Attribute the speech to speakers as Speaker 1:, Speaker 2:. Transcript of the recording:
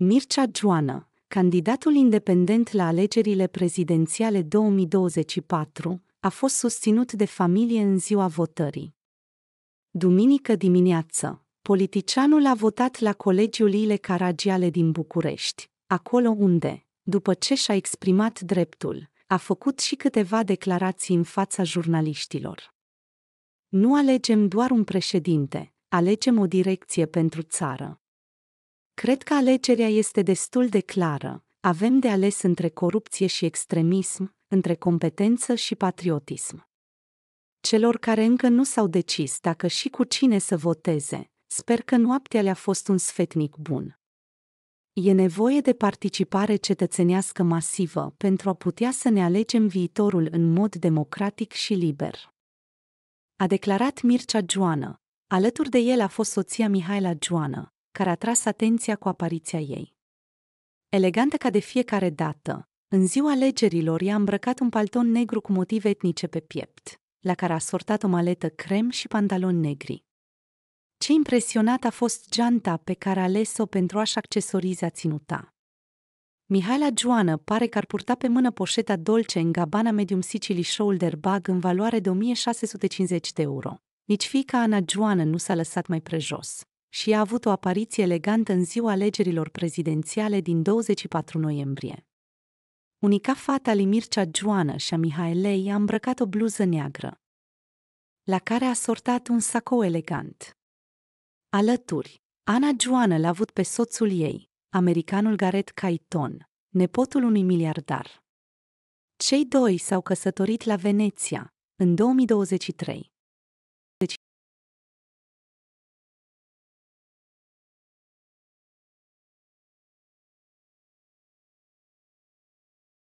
Speaker 1: Mircea Joana, candidatul independent la alegerile prezidențiale 2024, a fost susținut de familie în ziua votării. Duminică dimineață, politicianul a votat la Colegiul Ile Caragiale din București, acolo unde, după ce și-a exprimat dreptul, a făcut și câteva declarații în fața jurnaliștilor. Nu alegem doar un președinte, alegem o direcție pentru țară. Cred că alegerea este destul de clară. Avem de ales între corupție și extremism, între competență și patriotism. Celor care încă nu s-au decis dacă și cu cine să voteze, sper că noaptea le-a fost un sfetnic bun. E nevoie de participare cetățenească masivă pentru a putea să ne alegem viitorul în mod democratic și liber. A declarat Mircea Joană. Alături de el a fost soția Mihaela Joană, care a tras atenția cu apariția ei. Elegantă ca de fiecare dată, în ziua alegerilor i-a îmbrăcat un palton negru cu motive etnice pe piept, la care a sortat o maletă crem și pantaloni negri. Ce impresionat a fost geanta pe care a ales-o pentru a-și accesoriza ținuta. Mihaela Joană pare că ar purta pe mână poșeta dolce în gabana medium Sicily shoulder bag în valoare de 1650 de euro. Nici fiica Ana Joană nu s-a lăsat mai prejos și a avut o apariție elegantă în ziua alegerilor prezidențiale din 24 noiembrie. Unica fata lui Mircea Joană și a Mihaelei a îmbrăcat o bluză neagră, la care a sortat un sacou elegant. Alături, Ana Joană l-a avut pe soțul ei, americanul Gareth Caiton, nepotul unui miliardar. Cei doi s-au căsătorit la Veneția, în 2023.